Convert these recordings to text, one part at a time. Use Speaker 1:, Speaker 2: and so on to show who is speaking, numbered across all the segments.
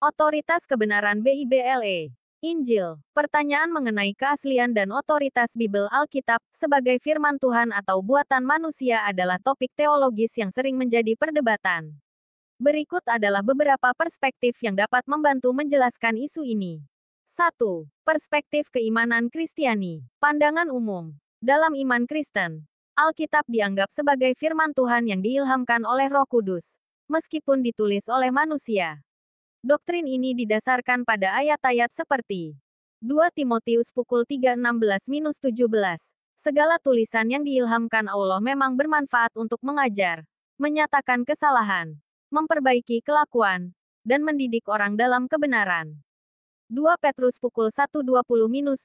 Speaker 1: Otoritas Kebenaran BIBLE. Injil. Pertanyaan mengenai keaslian dan otoritas Bible Alkitab sebagai firman Tuhan atau buatan manusia adalah topik teologis yang sering menjadi perdebatan. Berikut adalah beberapa perspektif yang dapat membantu menjelaskan isu ini. 1. Perspektif keimanan Kristiani. Pandangan umum. Dalam iman Kristen, Alkitab dianggap sebagai firman Tuhan yang diilhamkan oleh Roh Kudus, meskipun ditulis oleh manusia. Doktrin ini didasarkan pada ayat-ayat seperti 2 Timotius pukul 3.16-17. Segala tulisan yang diilhamkan Allah memang bermanfaat untuk mengajar, menyatakan kesalahan, memperbaiki kelakuan, dan mendidik orang dalam kebenaran. 2 Petrus pukul 1.20-21.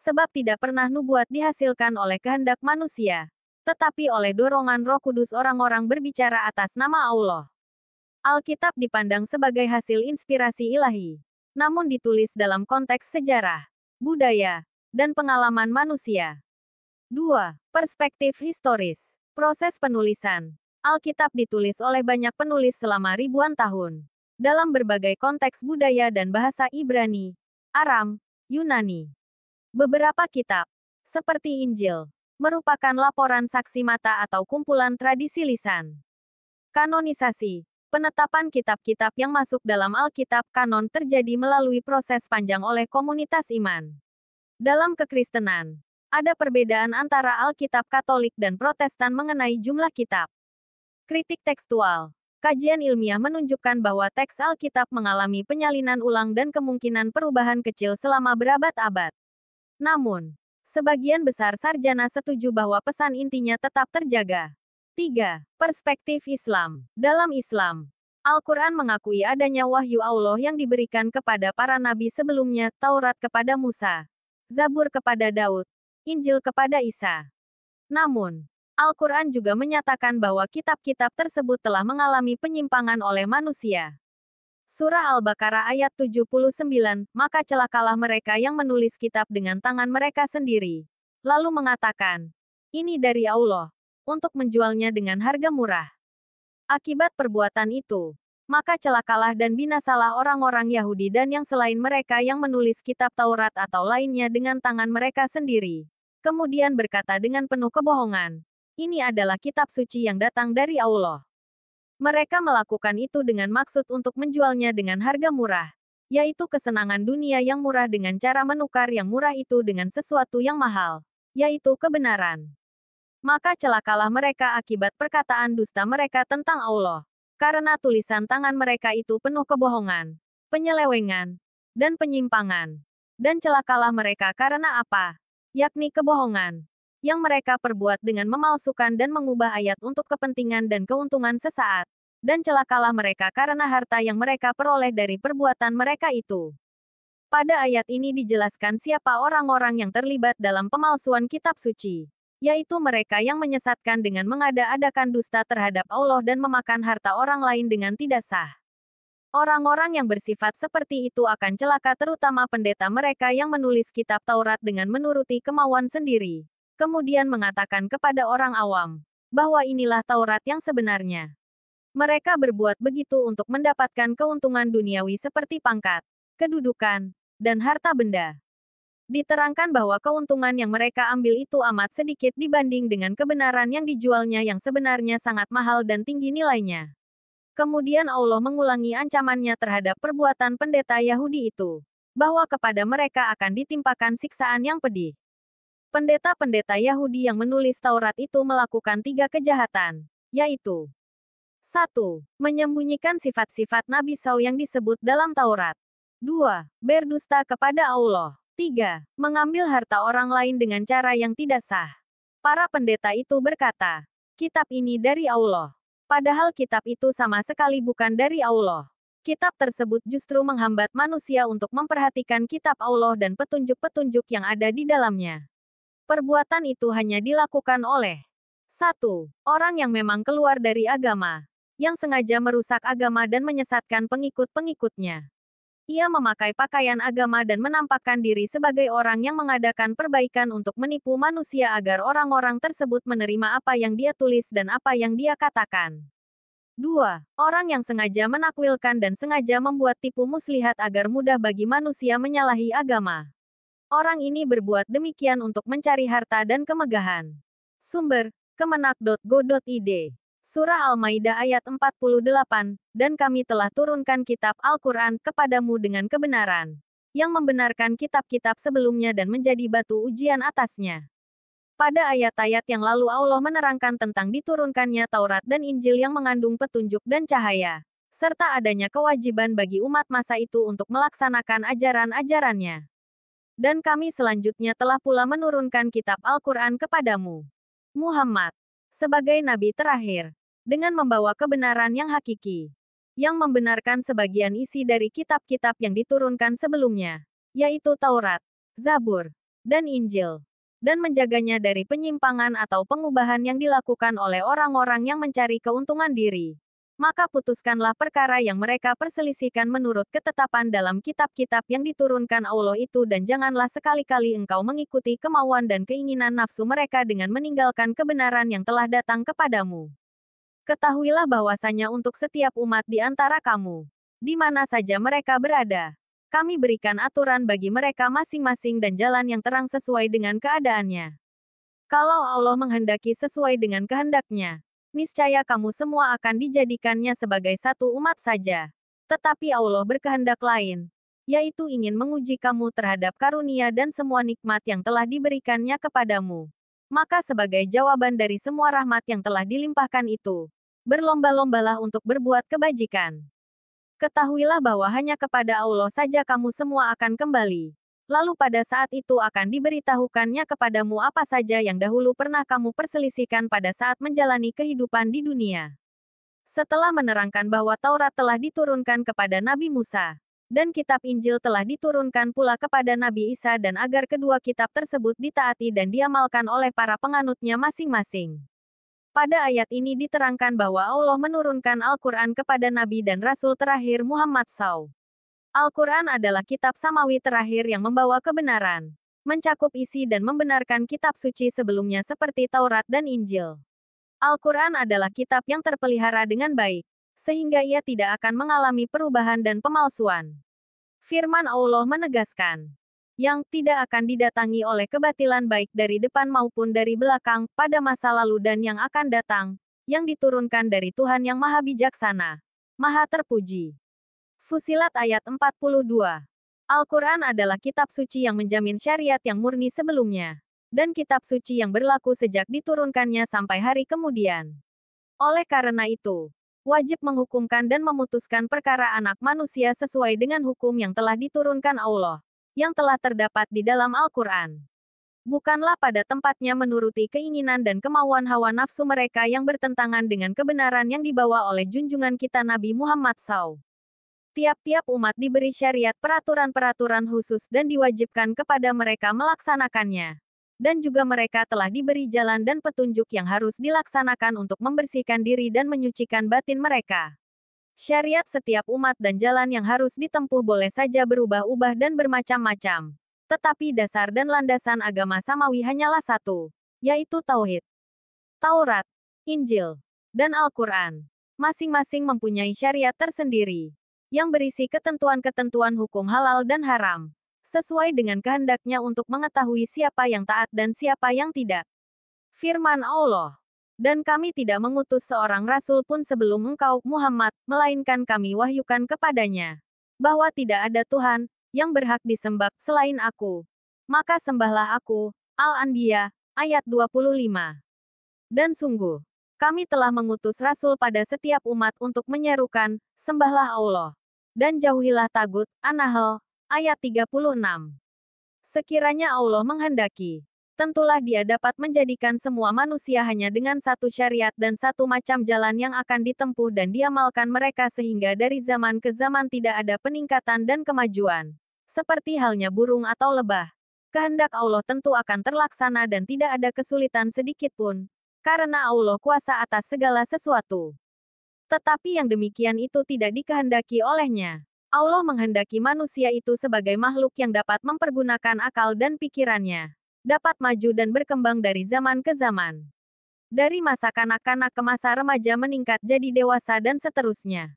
Speaker 1: Sebab tidak pernah nubuat dihasilkan oleh kehendak manusia, tetapi oleh dorongan roh kudus orang-orang berbicara atas nama Allah. Alkitab dipandang sebagai hasil inspirasi ilahi, namun ditulis dalam konteks sejarah, budaya, dan pengalaman manusia. 2. Perspektif historis. Proses penulisan. Alkitab ditulis oleh banyak penulis selama ribuan tahun, dalam berbagai konteks budaya dan bahasa Ibrani, Aram, Yunani. Beberapa kitab, seperti Injil, merupakan laporan saksi mata atau kumpulan tradisi lisan. Kanonisasi Penetapan kitab-kitab yang masuk dalam Alkitab kanon terjadi melalui proses panjang oleh komunitas iman. Dalam kekristenan, ada perbedaan antara Alkitab Katolik dan Protestan mengenai jumlah kitab. Kritik tekstual Kajian ilmiah menunjukkan bahwa teks Alkitab mengalami penyalinan ulang dan kemungkinan perubahan kecil selama berabad-abad. Namun, sebagian besar sarjana setuju bahwa pesan intinya tetap terjaga. 3. Perspektif Islam Dalam Islam, Al-Quran mengakui adanya wahyu Allah yang diberikan kepada para nabi sebelumnya, Taurat kepada Musa, Zabur kepada Daud, Injil kepada Isa. Namun, Al-Quran juga menyatakan bahwa kitab-kitab tersebut telah mengalami penyimpangan oleh manusia. Surah Al-Baqarah ayat 79, maka celakalah mereka yang menulis kitab dengan tangan mereka sendiri. Lalu mengatakan, ini dari Allah, untuk menjualnya dengan harga murah. Akibat perbuatan itu, maka celakalah dan binasalah orang-orang Yahudi dan yang selain mereka yang menulis kitab Taurat atau lainnya dengan tangan mereka sendiri. Kemudian berkata dengan penuh kebohongan, ini adalah kitab suci yang datang dari Allah. Mereka melakukan itu dengan maksud untuk menjualnya dengan harga murah, yaitu kesenangan dunia yang murah dengan cara menukar yang murah itu dengan sesuatu yang mahal, yaitu kebenaran maka celakalah mereka akibat perkataan dusta mereka tentang Allah. Karena tulisan tangan mereka itu penuh kebohongan, penyelewengan, dan penyimpangan. Dan celakalah mereka karena apa? Yakni kebohongan yang mereka perbuat dengan memalsukan dan mengubah ayat untuk kepentingan dan keuntungan sesaat. Dan celakalah mereka karena harta yang mereka peroleh dari perbuatan mereka itu. Pada ayat ini dijelaskan siapa orang-orang yang terlibat dalam pemalsuan kitab suci yaitu mereka yang menyesatkan dengan mengada-adakan dusta terhadap Allah dan memakan harta orang lain dengan tidak sah. Orang-orang yang bersifat seperti itu akan celaka terutama pendeta mereka yang menulis kitab Taurat dengan menuruti kemauan sendiri. Kemudian mengatakan kepada orang awam, bahwa inilah Taurat yang sebenarnya. Mereka berbuat begitu untuk mendapatkan keuntungan duniawi seperti pangkat, kedudukan, dan harta benda. Diterangkan bahwa keuntungan yang mereka ambil itu amat sedikit dibanding dengan kebenaran yang dijualnya yang sebenarnya sangat mahal dan tinggi nilainya. Kemudian Allah mengulangi ancamannya terhadap perbuatan pendeta Yahudi itu, bahwa kepada mereka akan ditimpakan siksaan yang pedih. Pendeta-pendeta Yahudi yang menulis Taurat itu melakukan tiga kejahatan, yaitu 1. Menyembunyikan sifat-sifat Nabi Saul yang disebut dalam Taurat. 2. Berdusta kepada Allah. 3. Mengambil harta orang lain dengan cara yang tidak sah. Para pendeta itu berkata, kitab ini dari Allah. Padahal kitab itu sama sekali bukan dari Allah. Kitab tersebut justru menghambat manusia untuk memperhatikan kitab Allah dan petunjuk-petunjuk yang ada di dalamnya. Perbuatan itu hanya dilakukan oleh satu Orang yang memang keluar dari agama, yang sengaja merusak agama dan menyesatkan pengikut-pengikutnya. Ia memakai pakaian agama dan menampakkan diri sebagai orang yang mengadakan perbaikan untuk menipu manusia agar orang-orang tersebut menerima apa yang dia tulis dan apa yang dia katakan. 2. Orang yang sengaja menakwilkan dan sengaja membuat tipu muslihat agar mudah bagi manusia menyalahi agama. Orang ini berbuat demikian untuk mencari harta dan kemegahan. Sumber, kemenak.go.id Surah Al-Maidah ayat 48, dan kami telah turunkan kitab Al-Quran kepadamu dengan kebenaran, yang membenarkan kitab-kitab sebelumnya dan menjadi batu ujian atasnya. Pada ayat-ayat yang lalu Allah menerangkan tentang diturunkannya Taurat dan Injil yang mengandung petunjuk dan cahaya, serta adanya kewajiban bagi umat masa itu untuk melaksanakan ajaran-ajarannya. Dan kami selanjutnya telah pula menurunkan kitab Al-Quran kepadamu. Muhammad sebagai nabi terakhir dengan membawa kebenaran yang hakiki yang membenarkan sebagian isi dari kitab-kitab yang diturunkan sebelumnya, yaitu Taurat, Zabur, dan Injil, dan menjaganya dari penyimpangan atau pengubahan yang dilakukan oleh orang-orang yang mencari keuntungan diri maka putuskanlah perkara yang mereka perselisihkan menurut ketetapan dalam kitab-kitab yang diturunkan Allah itu dan janganlah sekali-kali engkau mengikuti kemauan dan keinginan nafsu mereka dengan meninggalkan kebenaran yang telah datang kepadamu. Ketahuilah bahwasanya untuk setiap umat di antara kamu, di mana saja mereka berada, kami berikan aturan bagi mereka masing-masing dan jalan yang terang sesuai dengan keadaannya. Kalau Allah menghendaki sesuai dengan kehendaknya, niscaya kamu semua akan dijadikannya sebagai satu umat saja. Tetapi Allah berkehendak lain, yaitu ingin menguji kamu terhadap karunia dan semua nikmat yang telah diberikannya kepadamu. Maka sebagai jawaban dari semua rahmat yang telah dilimpahkan itu, berlomba-lombalah untuk berbuat kebajikan. Ketahuilah bahwa hanya kepada Allah saja kamu semua akan kembali lalu pada saat itu akan diberitahukannya kepadamu apa saja yang dahulu pernah kamu perselisihkan pada saat menjalani kehidupan di dunia. Setelah menerangkan bahwa Taurat telah diturunkan kepada Nabi Musa, dan kitab Injil telah diturunkan pula kepada Nabi Isa dan agar kedua kitab tersebut ditaati dan diamalkan oleh para penganutnya masing-masing. Pada ayat ini diterangkan bahwa Allah menurunkan Al-Quran kepada Nabi dan Rasul terakhir Muhammad SAW. Al-Quran adalah kitab samawi terakhir yang membawa kebenaran, mencakup isi dan membenarkan kitab suci sebelumnya seperti Taurat dan Injil. Al-Quran adalah kitab yang terpelihara dengan baik, sehingga ia tidak akan mengalami perubahan dan pemalsuan. Firman Allah menegaskan, yang tidak akan didatangi oleh kebatilan baik dari depan maupun dari belakang pada masa lalu dan yang akan datang, yang diturunkan dari Tuhan yang maha bijaksana, maha terpuji. Fusilat ayat 42. Al-Quran adalah kitab suci yang menjamin syariat yang murni sebelumnya. Dan kitab suci yang berlaku sejak diturunkannya sampai hari kemudian. Oleh karena itu, wajib menghukumkan dan memutuskan perkara anak manusia sesuai dengan hukum yang telah diturunkan Allah, yang telah terdapat di dalam Al-Quran bukanlah pada tempatnya menuruti keinginan dan kemauan hawa nafsu mereka yang bertentangan dengan kebenaran yang dibawa oleh junjungan kita Nabi Muhammad SAW. Tiap-tiap umat diberi syariat peraturan-peraturan khusus dan diwajibkan kepada mereka melaksanakannya. Dan juga mereka telah diberi jalan dan petunjuk yang harus dilaksanakan untuk membersihkan diri dan menyucikan batin mereka. Syariat setiap umat dan jalan yang harus ditempuh boleh saja berubah-ubah dan bermacam-macam. Tetapi dasar dan landasan agama samawi hanyalah satu, yaitu Tauhid. Taurat, Injil, dan Al-Quran. Masing-masing mempunyai syariat tersendiri yang berisi ketentuan-ketentuan hukum halal dan haram, sesuai dengan kehendaknya untuk mengetahui siapa yang taat dan siapa yang tidak. Firman Allah, dan kami tidak mengutus seorang rasul pun sebelum engkau, Muhammad, melainkan kami wahyukan kepadanya bahwa tidak ada Tuhan yang berhak disembah selain aku. Maka sembahlah aku, Al-Anbiya, ayat 25. Dan sungguh, kami telah mengutus rasul pada setiap umat untuk menyerukan, sembahlah Allah dan jauhilah tagut, Anahel, ayat 36. Sekiranya Allah menghendaki, tentulah dia dapat menjadikan semua manusia hanya dengan satu syariat dan satu macam jalan yang akan ditempuh dan diamalkan mereka sehingga dari zaman ke zaman tidak ada peningkatan dan kemajuan. Seperti halnya burung atau lebah. Kehendak Allah tentu akan terlaksana dan tidak ada kesulitan sedikit pun, karena Allah kuasa atas segala sesuatu. Tetapi yang demikian itu tidak dikehendaki olehnya. Allah menghendaki manusia itu sebagai makhluk yang dapat mempergunakan akal dan pikirannya, dapat maju dan berkembang dari zaman ke zaman. Dari masa kanak-kanak ke masa remaja meningkat jadi dewasa dan seterusnya.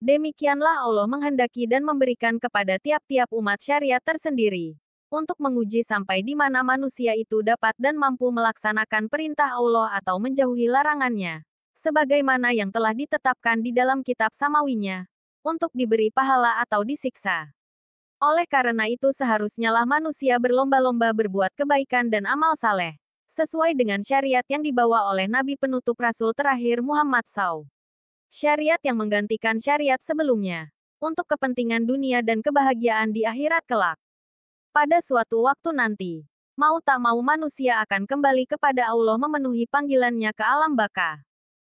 Speaker 1: Demikianlah Allah menghendaki dan memberikan kepada tiap-tiap umat syariat tersendiri untuk menguji sampai di mana manusia itu dapat dan mampu melaksanakan perintah Allah atau menjauhi larangannya, sebagaimana yang telah ditetapkan di dalam kitab samawinya, untuk diberi pahala atau disiksa. Oleh karena itu seharusnyalah manusia berlomba-lomba berbuat kebaikan dan amal saleh, sesuai dengan syariat yang dibawa oleh Nabi penutup Rasul terakhir Muhammad SAW. Syariat yang menggantikan syariat sebelumnya, untuk kepentingan dunia dan kebahagiaan di akhirat kelak. Pada suatu waktu nanti, mau tak mau manusia akan kembali kepada Allah memenuhi panggilannya ke alam baka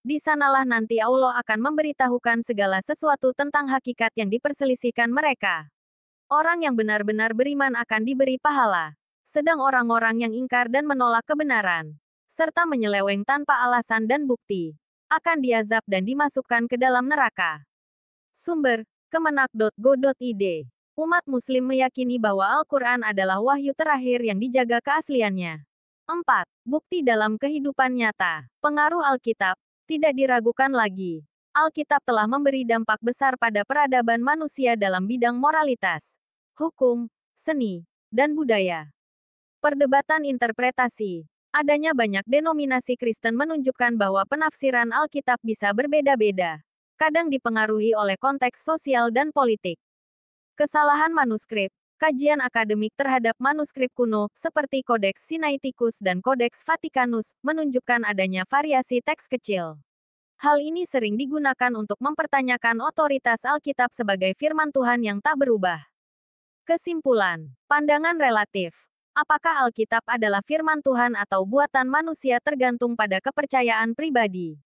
Speaker 1: di sanalah nanti Allah akan memberitahukan segala sesuatu tentang hakikat yang diperselisihkan mereka. Orang yang benar-benar beriman akan diberi pahala, sedang orang-orang yang ingkar dan menolak kebenaran, serta menyeleweng tanpa alasan dan bukti, akan diazab dan dimasukkan ke dalam neraka. Sumber, kemenak.go.id Umat muslim meyakini bahwa Al-Quran adalah wahyu terakhir yang dijaga keasliannya. 4. Bukti dalam kehidupan nyata. Pengaruh Alkitab, tidak diragukan lagi. Alkitab telah memberi dampak besar pada peradaban manusia dalam bidang moralitas, hukum, seni, dan budaya. Perdebatan interpretasi Adanya banyak denominasi Kristen menunjukkan bahwa penafsiran Alkitab bisa berbeda-beda, kadang dipengaruhi oleh konteks sosial dan politik. Kesalahan manuskrip kajian akademik terhadap manuskrip kuno, seperti Kodeks Sinaiticus dan Kodeks Vaticanus, menunjukkan adanya variasi teks kecil. Hal ini sering digunakan untuk mempertanyakan otoritas Alkitab sebagai firman Tuhan yang tak berubah. Kesimpulan, pandangan relatif. Apakah Alkitab adalah firman Tuhan atau buatan manusia tergantung pada kepercayaan pribadi.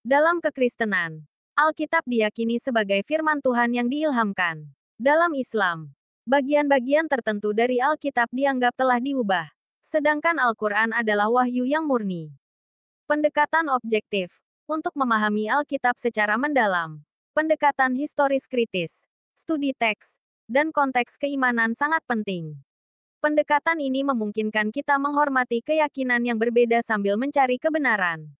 Speaker 1: Dalam kekristenan, Alkitab diyakini sebagai firman Tuhan yang diilhamkan. Dalam Islam, Bagian-bagian tertentu dari Alkitab dianggap telah diubah, sedangkan Al-Quran adalah wahyu yang murni. Pendekatan objektif untuk memahami Alkitab secara mendalam, pendekatan historis kritis, studi teks, dan konteks keimanan sangat penting. Pendekatan ini memungkinkan kita menghormati keyakinan yang berbeda sambil mencari kebenaran.